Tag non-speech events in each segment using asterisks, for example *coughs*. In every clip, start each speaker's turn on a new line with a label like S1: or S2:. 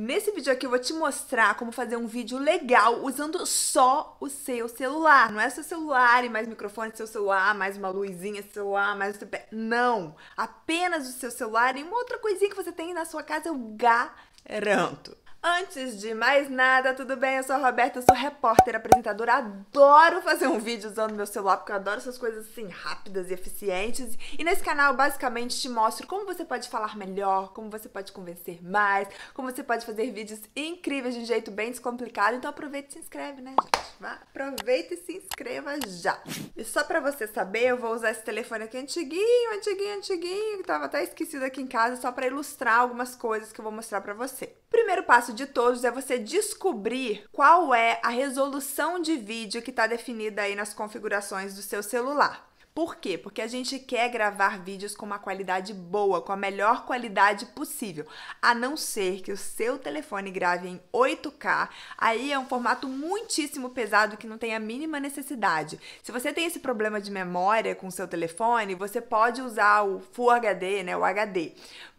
S1: Nesse vídeo aqui eu vou te mostrar como fazer um vídeo legal usando só o seu celular. Não é seu celular e mais microfone seu celular, mais uma luzinha celular, mais o seu pé. Não! Apenas o seu celular e uma outra coisinha que você tem na sua casa, eu garanto. Antes de mais nada, tudo bem? Eu sou a Roberta, sou repórter, apresentadora, adoro fazer um vídeo usando meu celular, porque eu adoro essas coisas assim, rápidas e eficientes. E nesse canal, basicamente, te mostro como você pode falar melhor, como você pode convencer mais, como você pode fazer vídeos incríveis de um jeito bem descomplicado. Então aproveita e se inscreve, né, gente? Vá, aproveita e se inscreva já! E só pra você saber, eu vou usar esse telefone aqui antiguinho, antiguinho, antiguinho, que tava até esquecido aqui em casa, só pra ilustrar algumas coisas que eu vou mostrar pra você. O primeiro passo de todos é você descobrir qual é a resolução de vídeo que está definida aí nas configurações do seu celular. Por quê? Porque a gente quer gravar vídeos com uma qualidade boa, com a melhor qualidade possível. A não ser que o seu telefone grave em 8K, aí é um formato muitíssimo pesado que não tem a mínima necessidade. Se você tem esse problema de memória com o seu telefone, você pode usar o Full HD, né, o HD.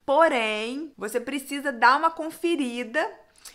S1: Porém, você precisa dar uma conferida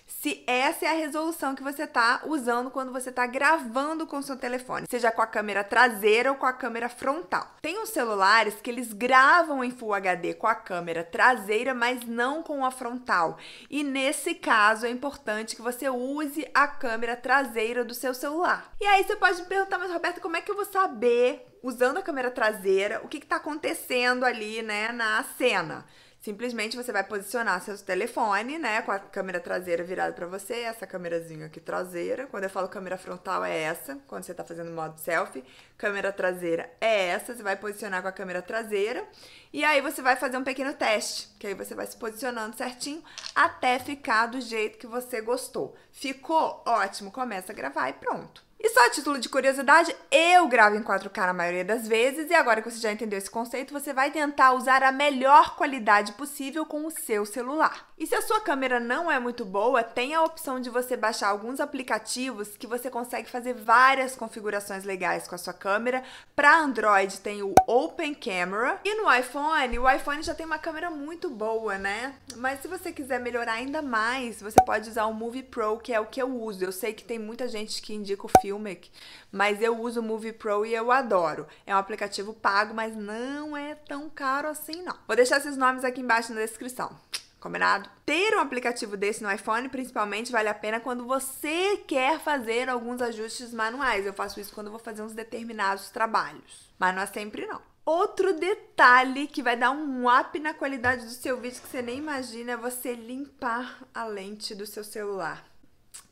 S1: se essa é a resolução que você está usando quando você está gravando com seu telefone, seja com a câmera traseira ou com a câmera frontal. Tem os celulares que eles gravam em Full HD com a câmera traseira, mas não com a frontal. E nesse caso é importante que você use a câmera traseira do seu celular. E aí você pode me perguntar, mas Roberta, como é que eu vou saber usando a câmera traseira, o que está acontecendo ali né, na cena. Simplesmente você vai posicionar seu telefone, né, com a câmera traseira virada para você, essa câmerazinha aqui traseira. Quando eu falo câmera frontal é essa, quando você tá fazendo modo selfie, câmera traseira é essa, você vai posicionar com a câmera traseira. E aí você vai fazer um pequeno teste, que aí você vai se posicionando certinho até ficar do jeito que você gostou. Ficou ótimo, começa a gravar e pronto. E só a título de curiosidade, eu gravo em 4K na maioria das vezes e agora que você já entendeu esse conceito, você vai tentar usar a melhor qualidade possível com o seu celular. E se a sua câmera não é muito boa, tem a opção de você baixar alguns aplicativos que você consegue fazer várias configurações legais com a sua câmera. Para Android tem o Open Camera e no iPhone, o iPhone já tem uma câmera muito boa, né? Mas se você quiser melhorar ainda mais, você pode usar o Movie Pro, que é o que eu uso. Eu sei que tem muita gente que indica o filme Filmic, mas eu uso o Movie Pro e eu adoro. É um aplicativo pago, mas não é tão caro assim não. Vou deixar esses nomes aqui embaixo na descrição. Combinado? Ter um aplicativo desse no iPhone principalmente vale a pena quando você quer fazer alguns ajustes manuais. Eu faço isso quando vou fazer uns determinados trabalhos, mas não é sempre não. Outro detalhe que vai dar um up na qualidade do seu vídeo que você nem imagina é você limpar a lente do seu celular.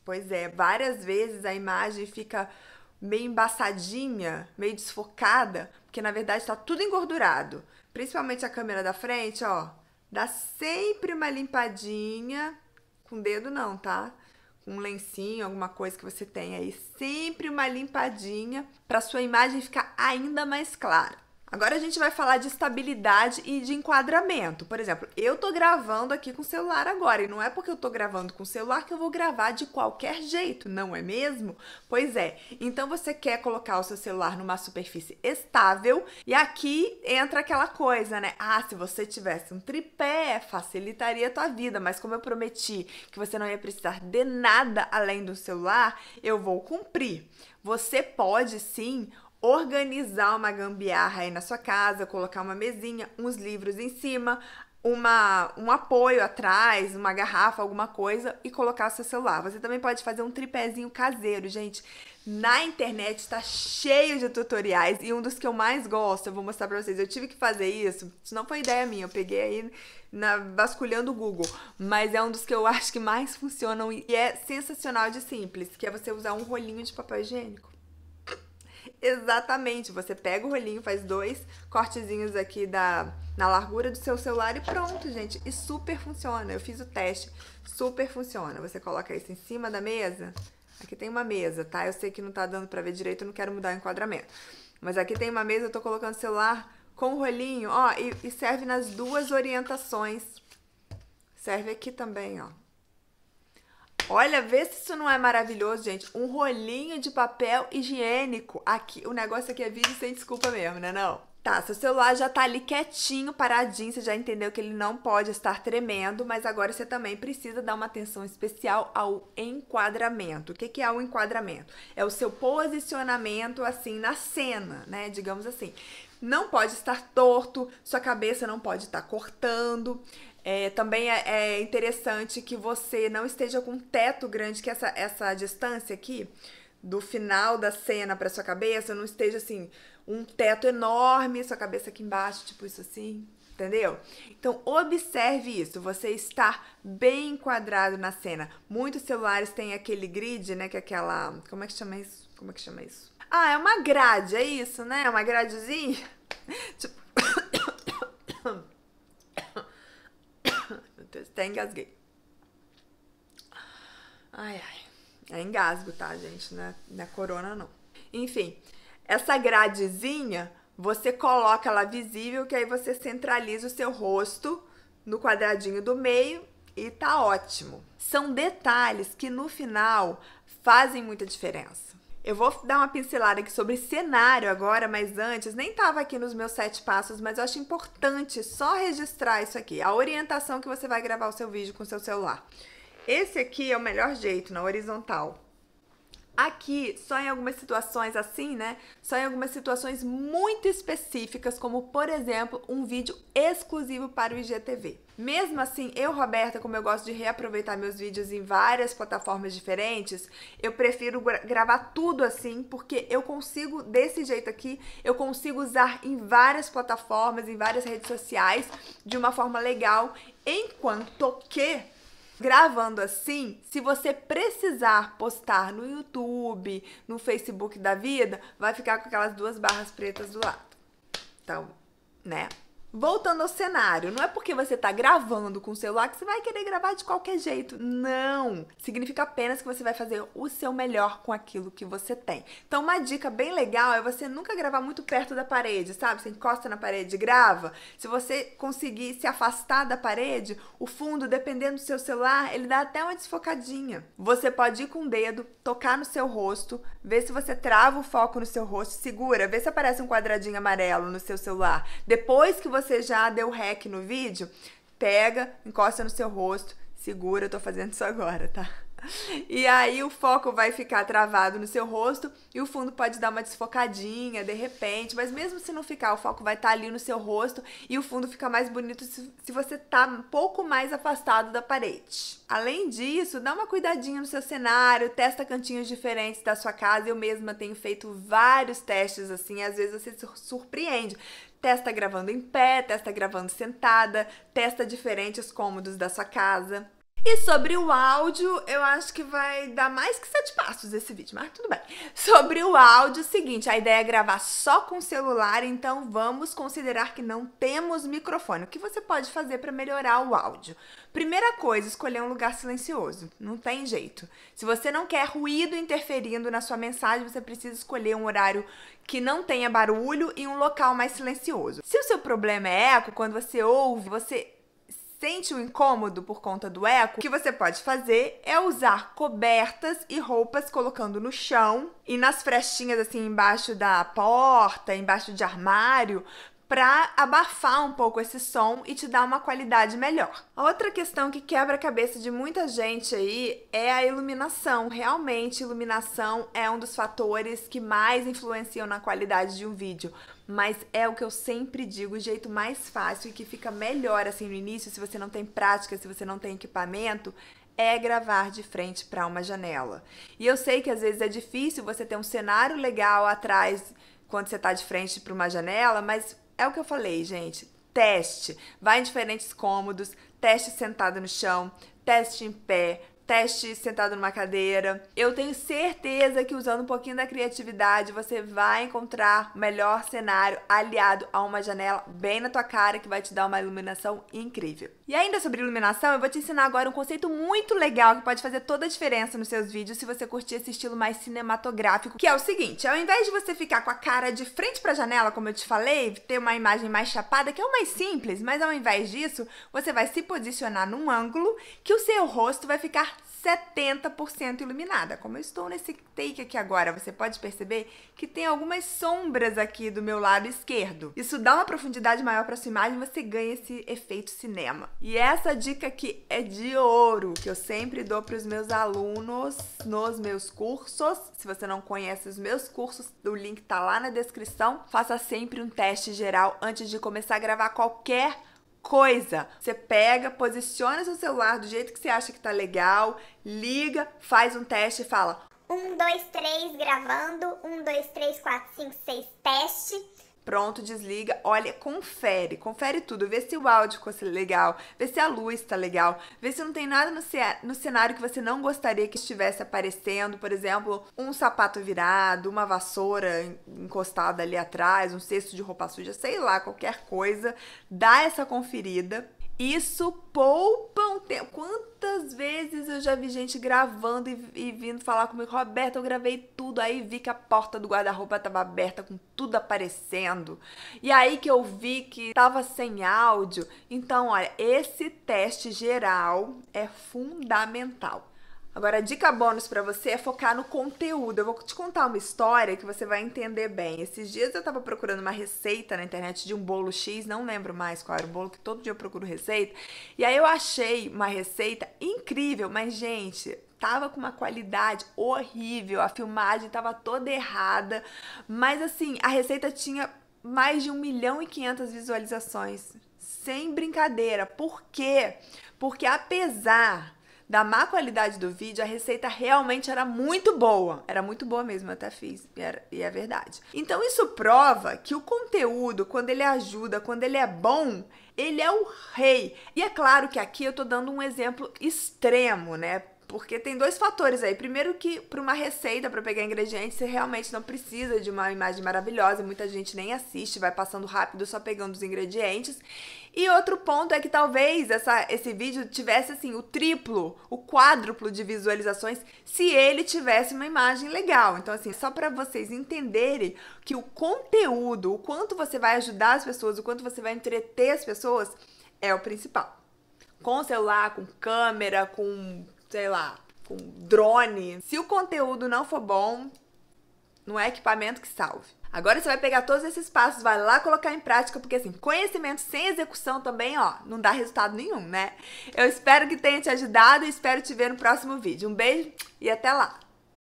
S1: Pois é, várias vezes a imagem fica meio embaçadinha, meio desfocada, porque na verdade está tudo engordurado. Principalmente a câmera da frente, ó. Dá sempre uma limpadinha, com o dedo não, tá? um lencinho, alguma coisa que você tem aí, sempre uma limpadinha para sua imagem ficar ainda mais clara. Agora a gente vai falar de estabilidade e de enquadramento. Por exemplo, eu tô gravando aqui com o celular agora, e não é porque eu tô gravando com o celular que eu vou gravar de qualquer jeito, não é mesmo? Pois é. Então você quer colocar o seu celular numa superfície estável, e aqui entra aquela coisa, né? Ah, se você tivesse um tripé, facilitaria a tua vida, mas como eu prometi que você não ia precisar de nada além do celular, eu vou cumprir. Você pode sim organizar uma gambiarra aí na sua casa, colocar uma mesinha, uns livros em cima, uma, um apoio atrás, uma garrafa, alguma coisa e colocar seu celular. Você também pode fazer um tripézinho caseiro, gente. Na internet está cheio de tutoriais e um dos que eu mais gosto, eu vou mostrar para vocês. Eu tive que fazer isso, isso não foi ideia minha, eu peguei aí na, vasculhando o Google, mas é um dos que eu acho que mais funcionam e é sensacional de simples, que é você usar um rolinho de papel higiênico. Exatamente. Você pega o rolinho, faz dois cortezinhos aqui da, na largura do seu celular e pronto, gente. E super funciona. Eu fiz o teste. Super funciona. Você coloca isso em cima da mesa. Aqui tem uma mesa, tá? Eu sei que não tá dando pra ver direito, eu não quero mudar o enquadramento. Mas aqui tem uma mesa, eu tô colocando o celular com o rolinho, ó, e, e serve nas duas orientações. Serve aqui também, ó. Olha, vê se isso não é maravilhoso, gente. Um rolinho de papel higiênico. Aqui, o negócio aqui é vídeo sem desculpa mesmo, né não? Tá, seu celular já tá ali quietinho, paradinho, você já entendeu que ele não pode estar tremendo, mas agora você também precisa dar uma atenção especial ao enquadramento. O que, que é o enquadramento? É o seu posicionamento, assim, na cena, né? Digamos assim. Não pode estar torto, sua cabeça não pode estar cortando. É, também é, é interessante que você não esteja com um teto grande, que essa, essa distância aqui do final da cena para sua cabeça não esteja assim um teto enorme, sua cabeça aqui embaixo, tipo isso assim, entendeu? Então observe isso, você estar bem enquadrado na cena. Muitos celulares têm aquele grid, né, que é aquela, como é que chama isso? Como é que chama isso? Ah, é uma grade, é isso, né? É uma gradezinha. *coughs* tipo *coughs* Meu Deus, até engasguei. Ai, ai. É engasgo, tá, gente? Não é, não é corona, não. Enfim, essa gradezinha, você coloca ela visível, que aí você centraliza o seu rosto no quadradinho do meio e tá ótimo. São detalhes que no final fazem muita diferença. Eu vou dar uma pincelada aqui sobre cenário agora, mas antes, nem estava aqui nos meus sete passos, mas eu acho importante só registrar isso aqui, a orientação que você vai gravar o seu vídeo com o seu celular. Esse aqui é o melhor jeito, na horizontal. Aqui, só em algumas situações assim, né? Só em algumas situações muito específicas, como por exemplo, um vídeo exclusivo para o IGTV. Mesmo assim, eu, Roberta, como eu gosto de reaproveitar meus vídeos em várias plataformas diferentes, eu prefiro gra gravar tudo assim, porque eu consigo, desse jeito aqui, eu consigo usar em várias plataformas, em várias redes sociais, de uma forma legal, enquanto que Gravando assim, se você precisar postar no YouTube, no Facebook da vida, vai ficar com aquelas duas barras pretas do lado. Então, né? Voltando ao cenário, não é porque você está gravando com o celular que você vai querer gravar de qualquer jeito. Não! Significa apenas que você vai fazer o seu melhor com aquilo que você tem. Então, uma dica bem legal é você nunca gravar muito perto da parede, sabe? Você encosta na parede e grava. Se você conseguir se afastar da parede, o fundo, dependendo do seu celular, ele dá até uma desfocadinha. Você pode ir com o dedo, tocar no seu rosto, ver se você trava o foco no seu rosto, segura, ver se aparece um quadradinho amarelo no seu celular. Depois que você você já deu rec no vídeo, pega, encosta no seu rosto, segura, eu tô fazendo isso agora, tá? E aí o foco vai ficar travado no seu rosto e o fundo pode dar uma desfocadinha de repente, mas mesmo se não ficar, o foco vai estar tá ali no seu rosto e o fundo fica mais bonito se, se você tá um pouco mais afastado da parede. Além disso, dá uma cuidadinha no seu cenário, testa cantinhos diferentes da sua casa. Eu mesma tenho feito vários testes assim, às vezes você se surpreende testa gravando em pé, testa gravando sentada, testa diferentes cômodos da sua casa. E sobre o áudio, eu acho que vai dar mais que sete passos esse vídeo, mas tudo bem. Sobre o áudio, é o seguinte, a ideia é gravar só com o celular, então vamos considerar que não temos microfone. O que você pode fazer para melhorar o áudio? Primeira coisa, escolher um lugar silencioso. Não tem jeito. Se você não quer ruído interferindo na sua mensagem, você precisa escolher um horário que não tenha barulho e um local mais silencioso. Se o seu problema é eco, quando você ouve, você sente o um incômodo por conta do eco, o que você pode fazer é usar cobertas e roupas colocando no chão e nas frestinhas assim embaixo da porta, embaixo de armário, para abafar um pouco esse som e te dar uma qualidade melhor. Outra questão que quebra a cabeça de muita gente aí é a iluminação. Realmente, iluminação é um dos fatores que mais influenciam na qualidade de um vídeo. Mas é o que eu sempre digo, o jeito mais fácil e que fica melhor assim no início, se você não tem prática, se você não tem equipamento, é gravar de frente para uma janela. E eu sei que às vezes é difícil você ter um cenário legal atrás quando você está de frente para uma janela, mas é o que eu falei, gente. Teste. Vai em diferentes cômodos, teste sentado no chão, teste em pé, teste sentado numa cadeira. Eu tenho certeza que usando um pouquinho da criatividade você vai encontrar o melhor cenário aliado a uma janela bem na tua cara que vai te dar uma iluminação incrível. E ainda sobre iluminação, eu vou te ensinar agora um conceito muito legal que pode fazer toda a diferença nos seus vídeos se você curtir esse estilo mais cinematográfico, que é o seguinte, ao invés de você ficar com a cara de frente para a janela, como eu te falei, ter uma imagem mais chapada, que é o mais simples, mas ao invés disso, você vai se posicionar num ângulo que o seu rosto vai ficar 70% iluminada. Como eu estou nesse take aqui agora, você pode perceber que tem algumas sombras aqui do meu lado esquerdo. Isso dá uma profundidade maior para sua imagem, você ganha esse efeito cinema. E essa dica aqui é de ouro, que eu sempre dou para os meus alunos nos meus cursos. Se você não conhece os meus cursos, o link tá lá na descrição. Faça sempre um teste geral antes de começar a gravar qualquer coisa. Você pega, posiciona seu celular do jeito que você acha que tá legal, liga, faz um teste e fala: 1, 2, 3, gravando, 1, 2, 3, 4, 5, 6, teste. Pronto, desliga, olha, confere, confere tudo, vê se o áudio ficou legal, vê se a luz está legal, vê se não tem nada no, no cenário que você não gostaria que estivesse aparecendo, por exemplo, um sapato virado, uma vassoura encostada ali atrás, um cesto de roupa suja, sei lá, qualquer coisa. Dá essa conferida isso poupa um tempo. Quantas vezes eu já vi gente gravando e, e vindo falar comigo, Roberta, eu gravei tudo, aí vi que a porta do guarda-roupa estava aberta com tudo aparecendo. E aí que eu vi que estava sem áudio. Então, olha, esse teste geral é fundamental. Agora, a dica bônus para você é focar no conteúdo. Eu vou te contar uma história que você vai entender bem. Esses dias eu estava procurando uma receita na internet de um bolo X, não lembro mais qual era o bolo, que todo dia eu procuro receita. E aí eu achei uma receita incrível, mas, gente, tava com uma qualidade horrível, a filmagem tava toda errada, mas assim, a receita tinha mais de 1 milhão e 500 visualizações. Sem brincadeira. Por quê? Porque apesar da má qualidade do vídeo, a receita realmente era muito boa. Era muito boa mesmo, eu até fiz, e, era, e é verdade. Então isso prova que o conteúdo, quando ele ajuda, quando ele é bom, ele é o rei. E é claro que aqui eu tô dando um exemplo extremo, né? Porque tem dois fatores aí. Primeiro que para uma receita, para pegar ingredientes, você realmente não precisa de uma imagem maravilhosa, muita gente nem assiste, vai passando rápido só pegando os ingredientes. E outro ponto é que talvez essa, esse vídeo tivesse assim o triplo, o quádruplo de visualizações se ele tivesse uma imagem legal. Então assim, só para vocês entenderem que o conteúdo, o quanto você vai ajudar as pessoas, o quanto você vai entreter as pessoas é o principal com celular, com câmera, com sei lá, com drone. Se o conteúdo não for bom, não é equipamento que salve. Agora você vai pegar todos esses passos, vai lá colocar em prática, porque assim, conhecimento sem execução também, ó, não dá resultado nenhum, né? Eu espero que tenha te ajudado e espero te ver no próximo vídeo. Um beijo e até lá!